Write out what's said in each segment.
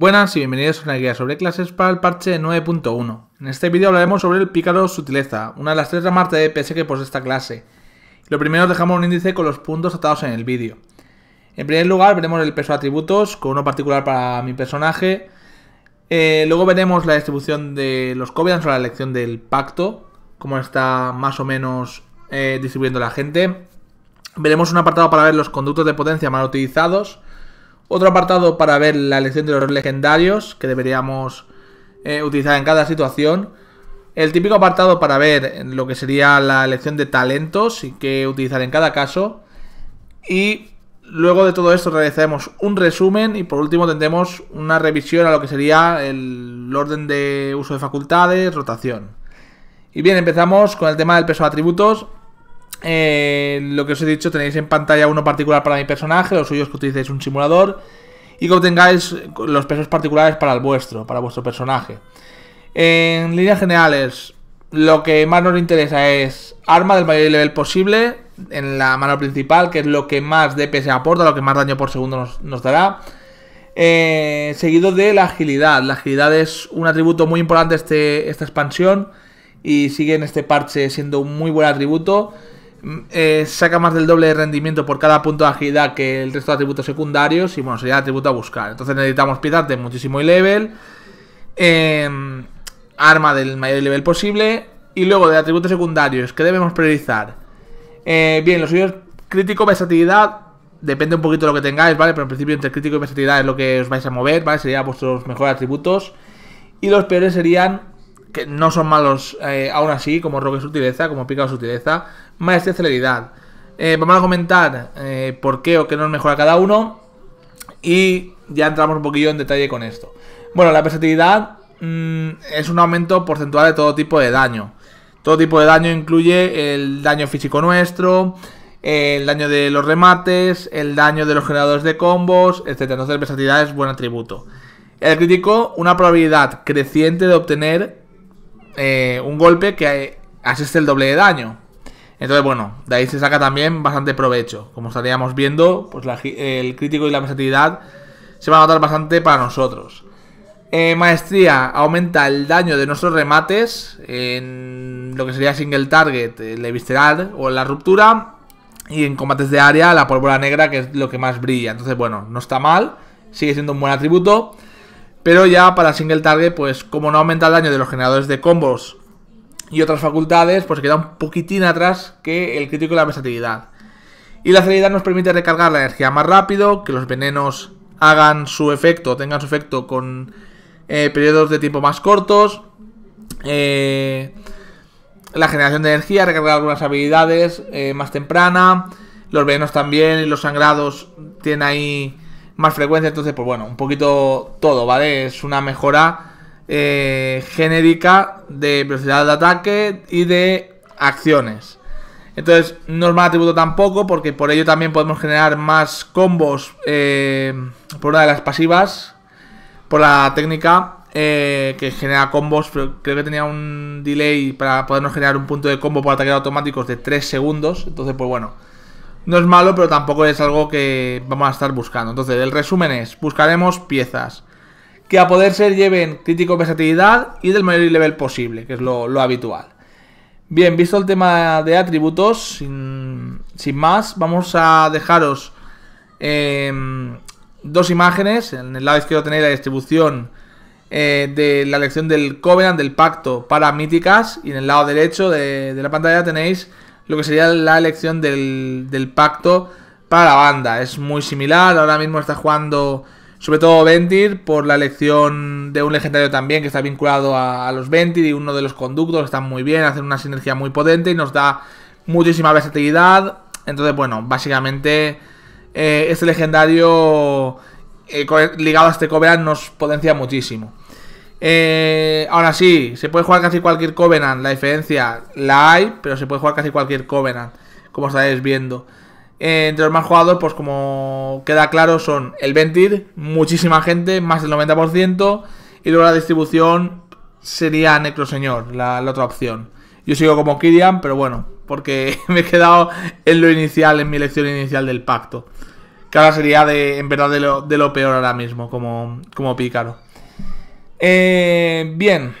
Buenas y bienvenidos a una guía sobre clases para el parche 9.1. En este vídeo hablaremos sobre el pícaro sutileza, una de las tres ramas de PS que posee esta clase. Lo primero dejamos un índice con los puntos atados en el vídeo. En primer lugar veremos el peso de atributos, con uno particular para mi personaje. Eh, luego veremos la distribución de los Covenants o la elección del pacto, como está más o menos eh, distribuyendo la gente. Veremos un apartado para ver los conductos de potencia mal utilizados otro apartado para ver la elección de los legendarios que deberíamos eh, utilizar en cada situación. El típico apartado para ver lo que sería la elección de talentos y qué utilizar en cada caso. Y luego de todo esto realizaremos un resumen y por último tendremos una revisión a lo que sería el orden de uso de facultades, rotación. Y bien, empezamos con el tema del peso de atributos. Eh, lo que os he dicho, tenéis en pantalla uno particular para mi personaje, los suyos que utilicéis un simulador y que obtengáis los pesos particulares para el vuestro, para vuestro personaje. En líneas generales, lo que más nos interesa es arma del mayor nivel posible en la mano principal, que es lo que más DPS aporta, lo que más daño por segundo nos, dará. Eh, seguido de la agilidad. La agilidad es un atributo muy importante este, esta expansión y sigue en este parche siendo un muy buen atributo. Eh, saca más del doble de rendimiento por cada punto de agilidad que el resto de atributos secundarios. Y bueno, sería el atributo a buscar. Entonces necesitamos piedad de muchísimo level. Em, arma del mayor nivel posible. Y luego de atributos secundarios, ¿qué debemos priorizar? Eh, bien, los suyos crítico, versatilidad. Depende un poquito de lo que tengáis, ¿vale? Pero en principio entre crítico y versatilidad es lo que os vais a mover, ¿vale? Serían vuestros mejores atributos. Y los peores serían, que no son malos eh, aún así, como Roque Sutileza, como Pica Sutileza, más de celeridad. Eh, vamos a comentar eh, por qué o qué nos mejora cada uno y ya entramos un poquillo en detalle con esto. Bueno, la versatilidad mm, es un aumento porcentual de todo tipo de daño. Todo tipo de daño incluye el daño físico nuestro, el daño de los remates, el daño de los generadores de combos, etc. Entonces, versatilidad es buen atributo. El crítico, una probabilidad creciente de obtener eh, un golpe que asiste el doble de daño. Entonces, bueno, de ahí se saca también bastante provecho. Como estaríamos viendo, pues el crítico y la versatilidad se van a notar bastante para nosotros. Eh, maestría aumenta el daño de nuestros remates en lo que sería single target, el eh, visceral o en la ruptura. Y en combates de área, la pólvora negra, que es lo que más brilla. Entonces, bueno, no está mal, sigue siendo un buen atributo. Pero ya para single target, pues como no aumenta el daño de los generadores de combos y otras facultades, pues queda un poquitín atrás que el crítico y la versatilidad. Y la celeridad nos permite recargar la energía más rápido, que los venenos hagan su efecto, tengan su efecto con eh, periodos de tiempo más cortos. Eh, la generación de energía, recargar algunas habilidades eh, más temprana. Los venenos también los sangrados tienen ahí más frecuencia. Entonces, pues bueno, un poquito todo, ¿vale? Es una mejora eh, genérica de velocidad de ataque y de acciones. Entonces, no es mal atributo tampoco, porque por ello también podemos generar más combos eh, por una de las pasivas, por la técnica eh, que genera combos, pero creo que tenía un delay para podernos generar un punto de combo por ataques automáticos de 3 segundos. Entonces, pues bueno, no es malo, pero tampoco es algo que vamos a estar buscando. Entonces, el resumen es, buscaremos piezas que a poder ser lleven crítico versatilidad y del mayor nivel posible, que es lo, habitual. Bien, visto el tema de atributos, sin, más, vamos a dejaros em, dos imágenes. En el lado izquierdo tenéis la distribución eh, de la elección del Covenant, del pacto para míticas, y en el lado derecho de, la pantalla tenéis lo que sería la elección del, del pacto para la banda. Es muy similar, ahora mismo está jugando... Sobre todo Ventir, por la elección de un legendario también que está vinculado a, los Ventir y uno de los conductos están muy bien, hacen una sinergia muy potente y nos da muchísima versatilidad. Entonces, bueno, básicamente eh, este legendario eh, ligado a este Covenant nos potencia muchísimo. Eh, ahora sí, se puede jugar casi cualquier Covenant, la diferencia la hay, pero se puede jugar casi cualquier Covenant, como estáis viendo. Entre los más jugadores, pues como queda claro, son el Ventir, muchísima gente, más del 90%, y luego la distribución sería Necroseñor, la, la otra opción. Yo sigo como Kirian, pero bueno, porque me he quedado en lo inicial, en mi elección inicial del pacto. Que ahora sería de, en verdad de lo, peor ahora mismo, como, como pícaro. Eh, bien,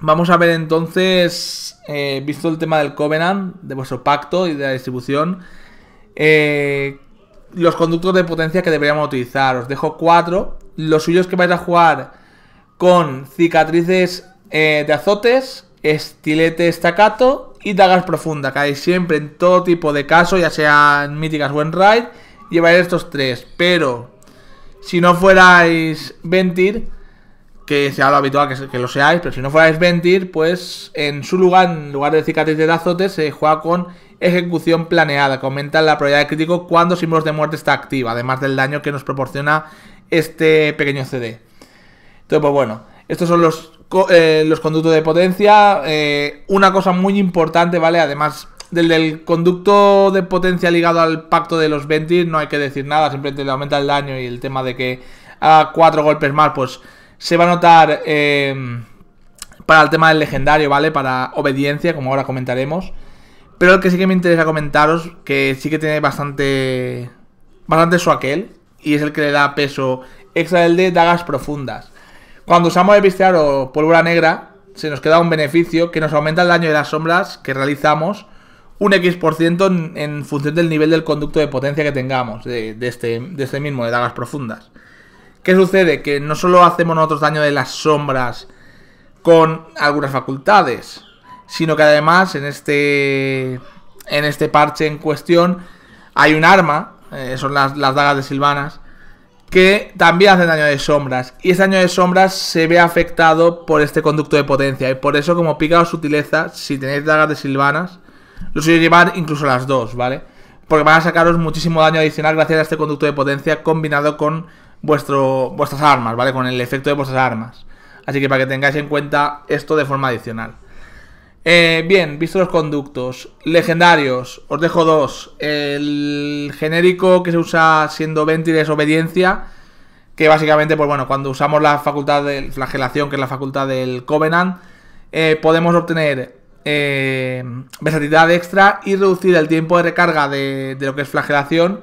vamos a ver entonces, eh, visto el tema del Covenant, de vuestro pacto y de la distribución, eh, los conductos de potencia que deberíamos utilizar. Os dejo cuatro. Los suyos que vais a jugar con cicatrices eh, de azotes, estilete estacato y dagas profundas. hay siempre en todo tipo de casos, ya sean míticas o en raid. Lleváis estos tres, pero si no fuerais Ventir, que sea lo habitual que, que lo seáis, pero si no fuerais Ventir, pues en su lugar, en lugar de cicatrices de azotes, se juega con ejecución planeada. que aumenta la probabilidad de crítico cuando símbolos de muerte está activa, además del daño que nos proporciona este pequeño CD. Entonces, pues bueno, estos son los, eh, los conductos de potencia. Eh, una cosa muy importante, ¿vale? Además del, conducto de potencia ligado al pacto de los Ventis, no hay que decir nada, simplemente le aumenta el daño y el tema de que a cuatro golpes más, pues se va a notar eh, para el tema del legendario, ¿vale? Para obediencia, como ahora comentaremos. Pero el que sí que me interesa comentaros, que sí que tiene bastante. bastante su aquel. Y es el que le da peso extra del de dagas profundas. Cuando usamos el pistear o pólvora negra, se nos queda un beneficio que nos aumenta el daño de las sombras que realizamos un X% en, en función del nivel del conducto de potencia que tengamos de, este, de este mismo, de dagas profundas. ¿Qué sucede? Que no solo hacemos nosotros daño de las sombras con algunas facultades, sino que además en este, en este parche en cuestión hay un arma, eh, son las, dagas de Silvanas, que también hacen daño de sombras. Y ese daño de sombras se ve afectado por este conducto de potencia. Y por eso, como picaos sutileza, si tenéis dagas de silvanas, lo suyo llevar incluso las dos, ¿vale? Porque van a sacaros muchísimo daño adicional gracias a este conducto de potencia combinado con vuestro, vuestras armas, ¿vale? Con el efecto de vuestras armas. Así que para que tengáis en cuenta esto de forma adicional. Eh, bien, visto los conductos. Legendarios, os dejo dos. El genérico que se usa siendo Ventiles Obediencia, que básicamente, pues bueno, cuando usamos la facultad de flagelación, que es la facultad del Covenant, eh, podemos obtener eh, versatilidad extra y reducir el tiempo de recarga de, de lo que es flagelación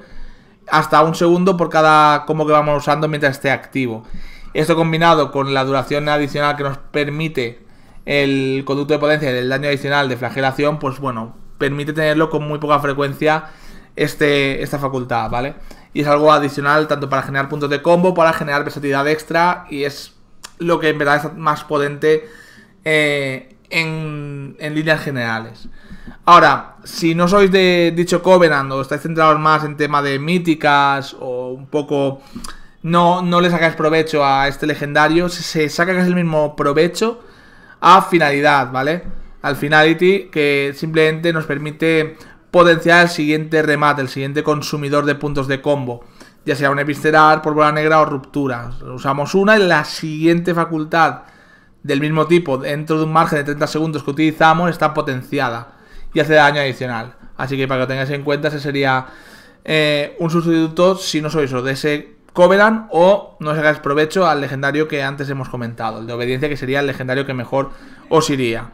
hasta un segundo por cada combo que vamos usando mientras esté activo. Esto combinado con la duración adicional que nos permite el conducto de potencia y el daño adicional de flagelación, pues bueno, permite tenerlo con muy poca frecuencia este, esta facultad, ¿vale? Y es algo adicional tanto para generar puntos de combo, para generar versatilidad extra y es lo que en verdad es más potente eh, en, en, líneas generales. Ahora, si no sois de dicho Covenant o estáis centrados más en tema de míticas o un poco no, no le sacáis provecho a este legendario, se saca que es el mismo provecho a finalidad, ¿vale? Al finality que simplemente nos permite potenciar el siguiente remate, el siguiente consumidor de puntos de combo. Ya sea un eviscerar, por negra o ruptura. Usamos una y la siguiente facultad del mismo tipo dentro de un margen de 30 segundos que utilizamos está potenciada y hace daño adicional. Así que para que lo tengáis en cuenta, ese sería eh, un sustituto, si no sois eso, de ese Covenant o no se haga provecho al legendario que antes hemos comentado, el de obediencia que sería el legendario que mejor os iría.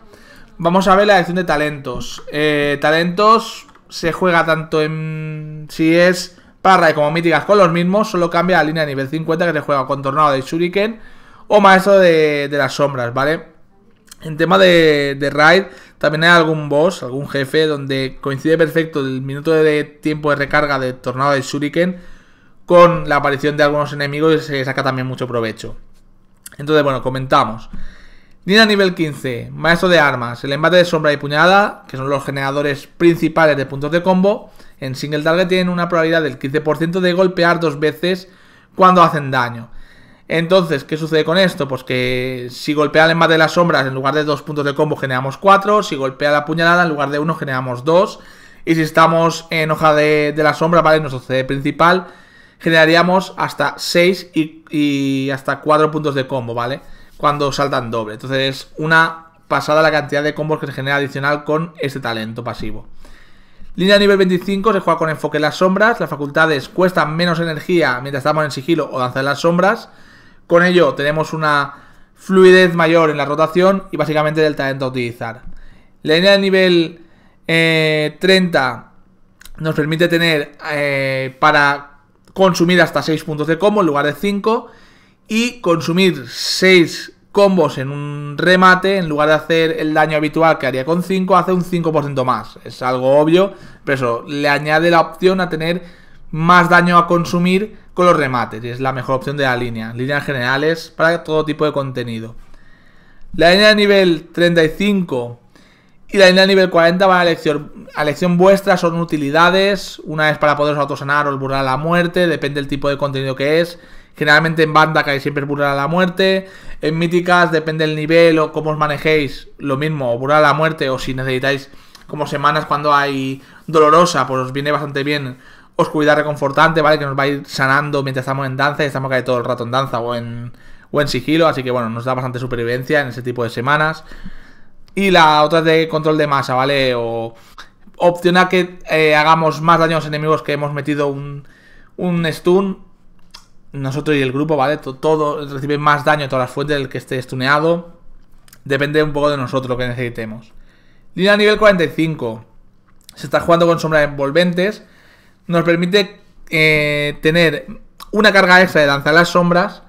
Vamos a ver la edición de talentos. Eh, talentos se juega tanto en... si es parra como míticas con los mismos, solo cambia la línea de nivel 50 que se juega con tornado de shuriken o maestro de, las sombras, ¿vale? En tema de, de raid, también hay algún boss, algún jefe, donde coincide perfecto el minuto de tiempo de recarga de tornado de shuriken con la aparición de algunos enemigos se saca también mucho provecho. Entonces, bueno, comentamos. Nina nivel 15, maestro de armas, el embate de sombra y puñada, que son los generadores principales de puntos de combo, en single target tienen una probabilidad del 15% de golpear dos veces cuando hacen daño. Entonces, ¿qué sucede con esto? Pues que si golpea el embate de las sombras, en lugar de dos puntos de combo generamos cuatro... si golpea la puñalada, en lugar de uno generamos dos... y si estamos en hoja de, la sombra, ¿vale? Nuestro CD principal, generaríamos hasta 6 y, hasta 4 puntos de combo, ¿vale? Cuando saltan doble. Entonces, es una pasada la cantidad de combos que se genera adicional con este talento pasivo. Línea nivel 25 se juega con enfoque en las sombras. Las facultades cuestan menos energía mientras estamos en sigilo o danza en las sombras. Con ello tenemos una fluidez mayor en la rotación y básicamente del talento a utilizar. La línea de nivel 30 eh, nos permite tener eh, para consumir hasta 6 puntos de combo en lugar de 5 y consumir 6 combos en un remate, en lugar de hacer el daño habitual que haría con 5, hace un 5% más. Es algo obvio, pero eso le añade la opción a tener más daño a consumir con los remates. Y es la mejor opción de la línea. Líneas generales para todo tipo de contenido. La línea de nivel 35 y la línea nivel 40 va a elección, a elección vuestra, son utilidades, una es para poderos autosanar o el burlar a la muerte, depende del tipo de contenido que es. Generalmente en banda cae siempre el burlar a la muerte. En míticas, depende del nivel o cómo os manejéis, lo mismo, burlar a la muerte o si necesitáis como semanas cuando hay dolorosa, pues os viene bastante bien oscuridad reconfortante, ¿vale? Que nos va a ir sanando mientras estamos en danza y estamos cae todo el rato en danza o en, o en sigilo, así que bueno, nos da bastante supervivencia en ese tipo de semanas y la otra de control de masa, ¿vale? O opcional que eh, hagamos más daño a los enemigos que hemos metido un, stun. Nosotros y el grupo, ¿vale? Todo, recibe más daño a todas las fuentes del que esté stuneado. Depende un poco de nosotros lo que necesitemos. Línea nivel 45. Se está jugando con sombras envolventes. Nos permite eh, tener una carga extra de lanzar las sombras.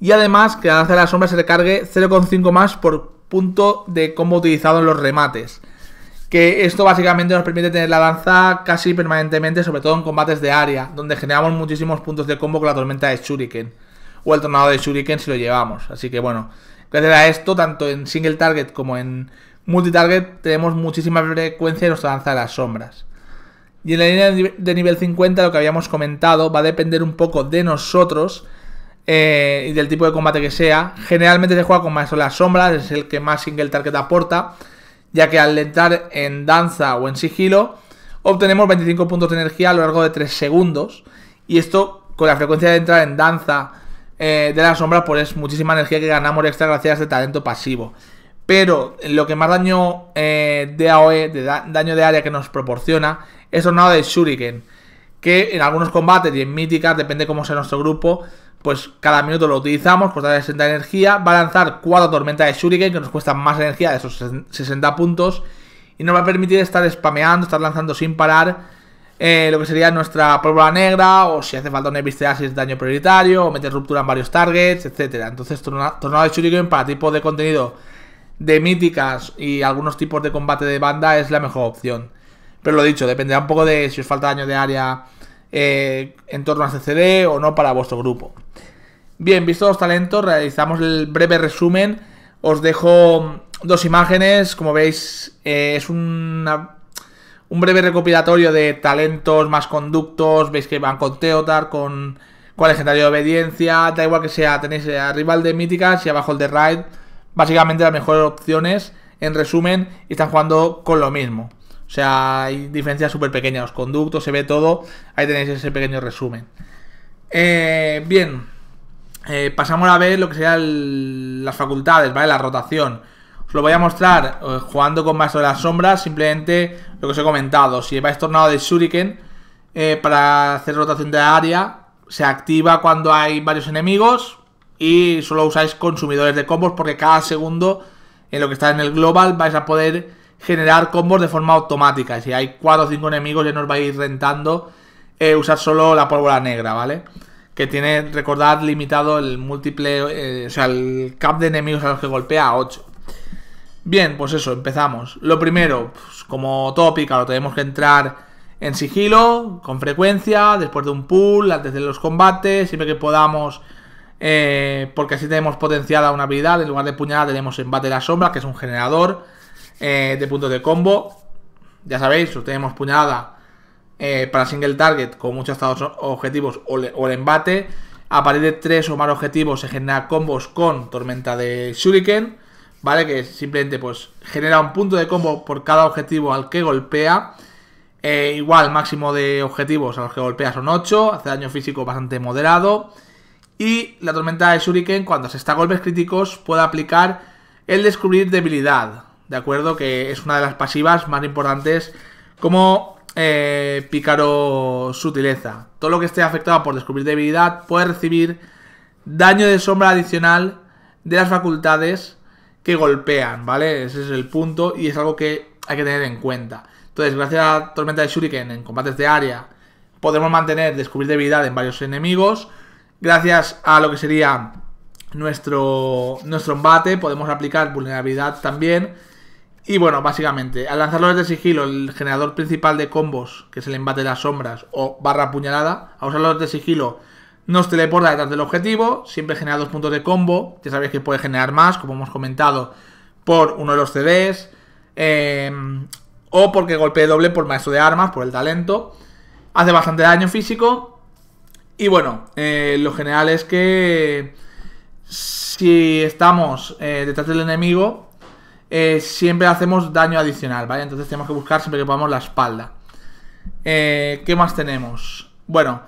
Y además que la lanza de las sombras se recargue 0,5 más por punto de cómo utilizado en los remates. Que esto básicamente nos permite tener la danza casi permanentemente, sobre todo en combates de área, donde generamos muchísimos puntos de combo con la tormenta de Shuriken. O el tornado de Shuriken si lo llevamos. Así que bueno, gracias a esto, tanto en single target como en multi target tenemos muchísima frecuencia en nuestra danza de las sombras. Y en la línea de nivel 50, lo que habíamos comentado, va a depender un poco de nosotros eh, y del tipo de combate que sea. Generalmente se juega con Maestro de las Sombras, es el que más single target aporta, ya que al entrar en danza o en sigilo, obtenemos 25 puntos de energía a lo largo de 3 segundos. Y esto, con la frecuencia de entrar en danza eh, de las sombras, pues es muchísima energía que ganamos extra gracias a este talento pasivo. Pero lo que más daño eh, de AOE, de daño de área que nos proporciona, es tornado de Shuriken. Que en algunos combates y en míticas, depende cómo sea nuestro grupo, pues cada minuto lo utilizamos, cuesta 60 de energía, va a lanzar 4 tormentas de shuriken que nos cuestan más energía de esos 60 puntos y nos va a permitir estar spameando, estar lanzando sin parar eh, lo que sería nuestra pólvora negra o si hace falta un episteasis daño prioritario o meter ruptura en varios targets, etcétera. Entonces Tornado de Shuriken para tipo de contenido de míticas y algunos tipos de combate de banda es la mejor opción. Pero lo dicho, dependerá un poco de si os falta daño de área eh, en torno a CCD o no para vuestro grupo. Bien, visto los talentos, realizamos el breve resumen. Os dejo dos imágenes, como veis, eh, es un breve recopilatorio de talentos más conductos. Veis que van con Teotar, con, con legendario de obediencia. Da igual que sea, tenéis a rival de míticas y abajo el de raid. Básicamente las mejores opciones. En resumen, están jugando con lo mismo. O sea, hay diferencias súper pequeñas. Los conductos, se ve todo. Ahí tenéis ese pequeño resumen. Eh, bien. Eh, pasamos a ver lo que serían las facultades, ¿vale? La rotación. Os lo voy a mostrar eh, jugando con Maestro de las Sombras. Simplemente lo que os he comentado. Si vais tornado de Shuriken para hacer rotación de área, se activa cuando hay varios enemigos. Y solo usáis consumidores de combos porque cada segundo en lo que está en el global vais a poder generar combos de forma automática. Si hay 4 o 5 enemigos ya nos va a ir rentando eh, usar solo la pólvora negra, ¿vale? Que tiene, recordad, limitado el múltiple, eh, o sea, el cap de enemigos a los que golpea a 8. Bien, pues eso, empezamos. Lo primero, pues, como tópica, lo tenemos que entrar en sigilo, con frecuencia, después de un pull, antes de los combates, siempre que podamos... Eh, porque así tenemos potenciada una habilidad, en lugar de puñalada tenemos embate de la sombra, que es un generador eh, de puntos de combo. Ya sabéis, tenemos puñalada eh, para single target con muchos estados objetivos o, el embate. A partir de 3 o más objetivos se genera combos con tormenta de shuriken, ¿vale? Que simplemente pues genera un punto de combo por cada objetivo al que golpea. Eh, igual, máximo de objetivos a los que golpea son 8, hace daño físico bastante moderado. Y la tormenta de Shuriken, cuando se está golpes críticos, puede aplicar el descubrir debilidad. ¿de acuerdo? Que es una de las pasivas más importantes como eh, Pícaro Sutileza. Todo lo que esté afectado por descubrir debilidad puede recibir daño de sombra adicional de las facultades que golpean, ¿vale? Ese es el punto y es algo que hay que tener en cuenta. Entonces, gracias a Tormenta de Shuriken en combates de área, podemos mantener descubrir debilidad en varios enemigos. Gracias a lo que sería nuestro, nuestro embate, podemos aplicar vulnerabilidad también. Y bueno, básicamente, al lanzarlo desde sigilo, el generador principal de combos, que es el embate de las sombras o barra puñalada, a los desde sigilo, nos teleporta detrás del objetivo, siempre genera dos puntos de combo, ya sabéis que puede generar más, como hemos comentado, por uno de los CDs, em, o porque de doble por maestro de armas, por el talento, hace bastante daño físico, y bueno, eh, lo general es que si estamos eh, detrás del enemigo, eh, siempre hacemos daño adicional, ¿vale? Entonces tenemos que buscar siempre que podamos la espalda. Eh, ¿Qué más tenemos? Bueno,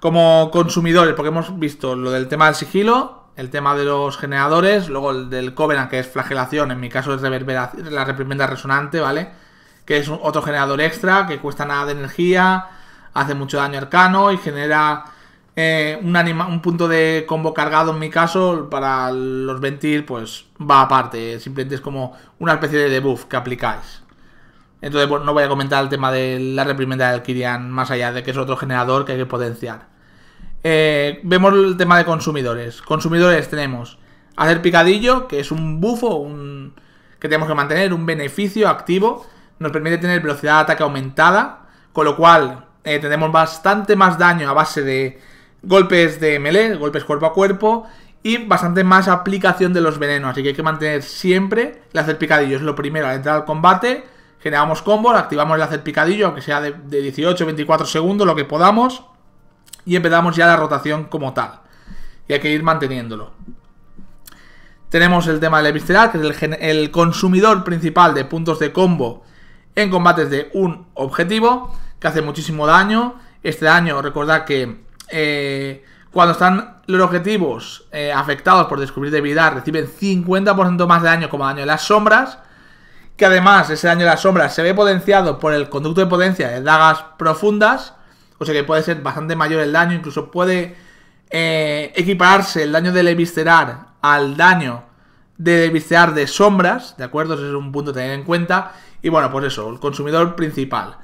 como consumidores, porque hemos visto lo del tema del sigilo, el tema de los generadores, luego el del Covenant, que es flagelación, en mi caso es reverberación, la reprimenda resonante, ¿vale? Que es otro generador extra, que cuesta nada de energía, hace mucho daño arcano y genera eh, un, punto de combo cargado en mi caso, para los ventil, pues va aparte. Simplemente es como una especie de debuff que aplicáis. Entonces, no voy a comentar el tema de la reprimenda del Kirian, más allá de que es otro generador que hay que potenciar. Eh, vemos el tema de consumidores. Consumidores tenemos hacer picadillo, que es un bufo, que tenemos que mantener, un beneficio activo. Nos permite tener velocidad de ataque aumentada, con lo cual eh, tenemos bastante más daño a base de golpes de melee, golpes cuerpo a cuerpo y bastante más aplicación de los venenos. Así que hay que mantener siempre el hacer picadillo. Es lo primero al entrar al combate. Generamos combos, activamos el hacer picadillo, aunque sea de, 18, 24 segundos, lo que podamos. Y empezamos ya la rotación como tal. Y hay que ir manteniéndolo. Tenemos el tema del evisceral, que es el, el consumidor principal de puntos de combo en combates de un objetivo, que hace muchísimo daño. Este daño, recordad que eh, cuando están los objetivos eh, afectados por descubrir debilidad, reciben 50% más de daño como daño de las sombras. Que además ese daño de las sombras se ve potenciado por el conducto de potencia de dagas profundas. O sea que puede ser bastante mayor el daño. Incluso puede eh, equipararse el daño del eviscerar al daño de eviscerar de sombras, ¿de acuerdo? Ese es un punto a tener en cuenta. Y bueno, pues eso, el consumidor principal.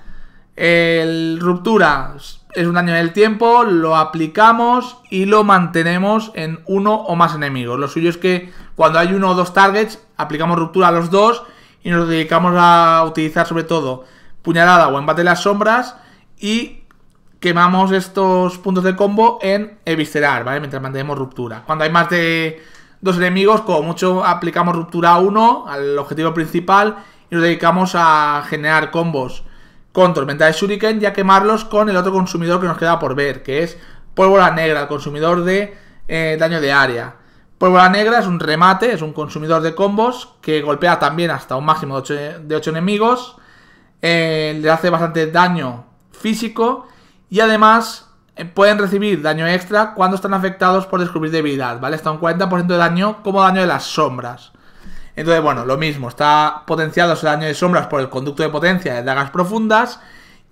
El ruptura es un daño en el tiempo, lo aplicamos y lo mantenemos en uno o más enemigos. Lo suyo es que cuando hay uno o dos targets, aplicamos ruptura a los dos y nos dedicamos a utilizar sobre todo puñalada o embate de las sombras y quemamos estos puntos de combo en eviscerar, ¿vale? Mientras mantenemos ruptura. Cuando hay más de dos enemigos, como mucho aplicamos ruptura a uno, al objetivo principal, y nos dedicamos a generar combos con tormenta de shuriken y a quemarlos con el otro consumidor que nos queda por ver, que es pólvora negra, el consumidor de eh, daño de área. Pólvora negra es un remate, es un consumidor de combos que golpea también hasta un máximo de 8, enemigos. Eh, le hace bastante daño físico y además eh, pueden recibir daño extra cuando están afectados por descubrir debilidad, ¿vale? Está un 40% de daño como daño de las sombras. Entonces, bueno, lo mismo, está potenciado ese daño de sombras por el conducto de potencia de dagas profundas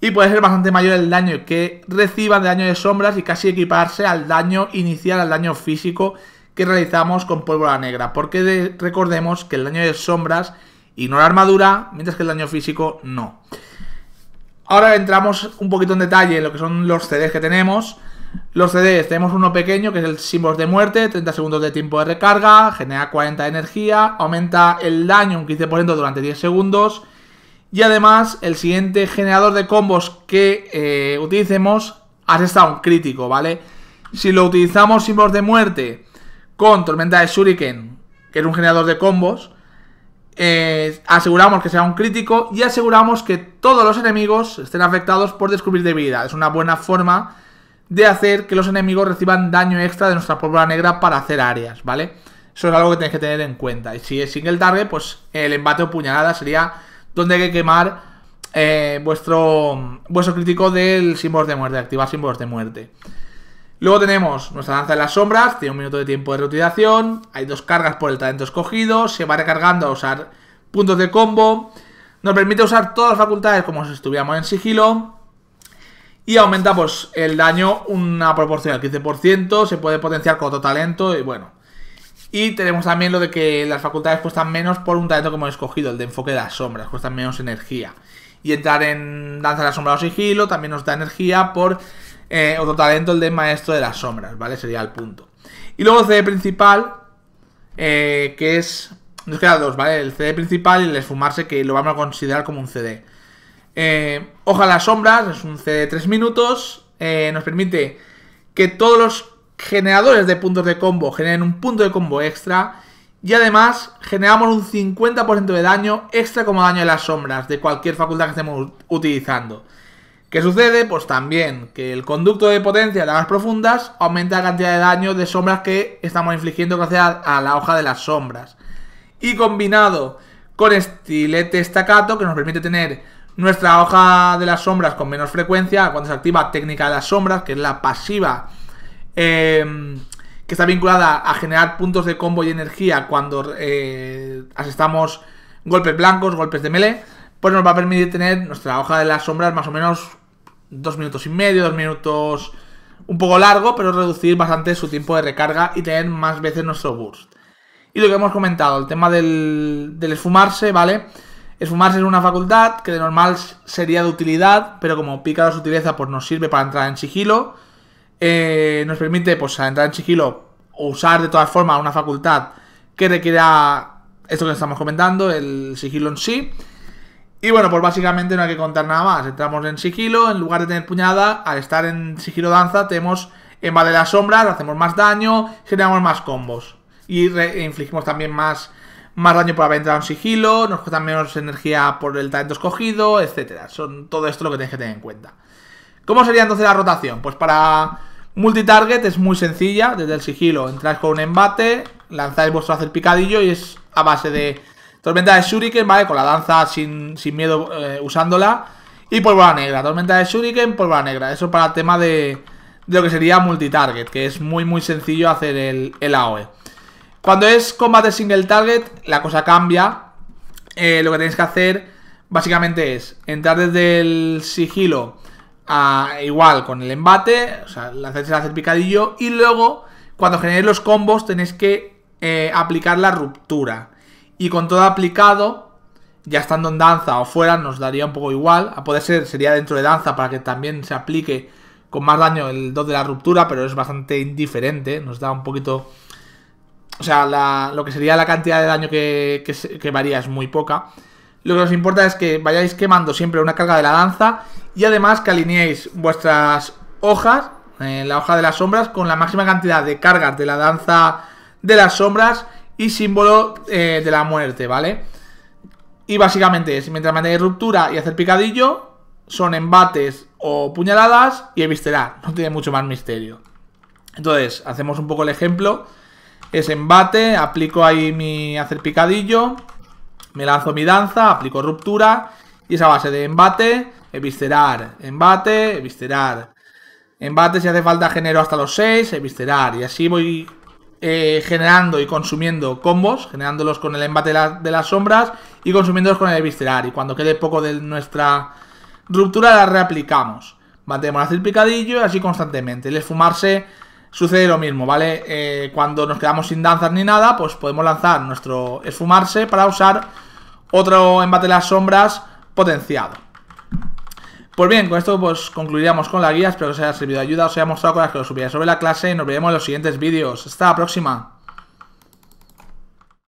y puede ser bastante mayor el daño que reciban de daño de sombras y casi equiparse al daño inicial, al daño físico que realizamos con pólvora negra, porque recordemos que el daño de sombras ignora armadura, mientras que el daño físico no. Ahora entramos un poquito en detalle en lo que son los CDs que tenemos. Los CDs, tenemos uno pequeño que es el símbolo de muerte, 30 segundos de tiempo de recarga, genera 40 de energía, aumenta el daño un 15% durante 10 segundos. Y además, el siguiente generador de combos que eh, utilicemos utilicemos asesta un crítico, ¿vale? Si lo utilizamos símbolo de muerte con tormenta de shuriken, que es un generador de combos, eh, aseguramos que sea un crítico y aseguramos que todos los enemigos estén afectados por descubrir de vida. Es una buena forma de hacer que los enemigos reciban daño extra de nuestra pólvora negra para hacer áreas, ¿vale? Eso es algo que tenéis que tener en cuenta. Y si es single target, pues el embate o puñalada sería donde hay que quemar eh, vuestro, vuestro crítico del símbolo de muerte, activar símbolos de muerte. Luego tenemos nuestra danza de las sombras, tiene un minuto de tiempo de reutilización, hay dos cargas por el talento escogido, se va recargando a usar puntos de combo, nos permite usar todas las facultades como si estuviéramos en sigilo, y aumenta pues el daño una proporción del 15%, se puede potenciar con otro talento y bueno. Y tenemos también lo de que las facultades cuestan menos por un talento como hemos escogido, el de enfoque de las sombras, cuestan menos energía. Y entrar en danza de la sombra o sigilo también nos da energía por eh, otro talento, el de maestro de las sombras, ¿vale? Sería el punto. Y luego el CD principal, eh, que es... Nos quedan dos, ¿vale? El CD principal y el esfumarse, que lo vamos a considerar como un CD. Eh, hoja de las sombras, es un CD de 3 minutos, eh, nos permite que todos los generadores de puntos de combo generen un punto de combo extra y además generamos un 50% de daño extra como daño de las sombras de cualquier facultad que estemos utilizando. ¿Qué sucede? Pues también que el conducto de potencia de las profundas aumenta la cantidad de daño de sombras que estamos infligiendo gracias a la hoja de las sombras. Y combinado con estilete estacato que nos permite tener nuestra hoja de las sombras con menos frecuencia, cuando se activa técnica de las sombras, que es la pasiva, em, que está vinculada a generar puntos de combo y energía cuando eh, asestamos golpes blancos, golpes de melee, pues nos va a permitir tener nuestra hoja de las sombras más o menos dos minutos y medio, dos minutos un poco largo, pero reducir bastante su tiempo de recarga y tener más veces nuestro burst. Y lo que hemos comentado, el tema del, del esfumarse, ¿vale? vale Esfumarse es una facultad que de normal sería de utilidad, pero como pica la utiliza, pues nos sirve para entrar en sigilo. Eh, nos permite, pues, entrar en sigilo o usar de todas formas una facultad que requiera esto que estamos comentando, el sigilo en sí. Y bueno, pues básicamente no hay que contar nada más. Entramos en sigilo, en lugar de tener puñada, al estar en sigilo danza, tenemos en de las sombras, hacemos más daño, generamos más combos. Y e infligimos también más más daño por haber entrado en sigilo, nos cuesta menos energía por el talento escogido, etcétera. Son todo esto lo que tenéis que tener en cuenta. ¿Cómo sería entonces la rotación? Pues para multitarget es muy sencilla, desde el sigilo entráis con un embate, lanzáis vuestro hacer picadillo y es a base de tormenta de shuriken, ¿vale? Con la danza sin, miedo eh, usándola y pólvora negra, tormenta de shuriken, pólvora negra. Eso para el tema de, lo que sería multitarget, que es muy muy sencillo hacer el AOE. Cuando es combate single target, la cosa cambia. Eh, lo que tenéis que hacer básicamente es entrar desde el sigilo a, igual con el embate, o sea, el hacer picadillo y luego cuando generéis los combos tenéis que eh, aplicar la ruptura. Y con todo aplicado, ya estando en danza o fuera, nos daría un poco igual. A poder ser, sería dentro de danza para que también se aplique con más daño el 2 de la ruptura, pero es bastante indiferente, nos da un poquito o sea, lo que sería la cantidad de daño que, varía es muy poca. Lo que os importa es que vayáis quemando siempre una carga de la danza y además que alineéis vuestras hojas, eh, la hoja de las sombras, con la máxima cantidad de cargas de la danza de las sombras y símbolo eh, de la muerte, ¿vale? Y básicamente es, mientras mandáis ruptura y hacer picadillo, son embates o puñaladas y eviscerar, no tiene mucho más misterio. Entonces, hacemos un poco el ejemplo es embate, aplico ahí mi hacer picadillo, me lanzo mi danza, aplico ruptura y esa base de embate, eviscerar, embate, eviscerar. Embate si hace falta genero hasta los 6, eviscerar y así voy eh, generando y consumiendo combos, generándolos con el embate de, las sombras y consumiéndolos con el eviscerar y cuando quede poco de nuestra ruptura la reaplicamos. Mantenemos hacer picadillo y así constantemente. El esfumarse sucede lo mismo, ¿vale? Eh, cuando nos quedamos sin danzas ni nada, pues podemos lanzar nuestro esfumarse para usar otro embate de las sombras potenciado. Pues bien, con esto pues concluiríamos con la guía, espero que os haya servido de ayuda, os haya mostrado cosas que os sobre la clase y nos veremos en los siguientes vídeos. Hasta la próxima.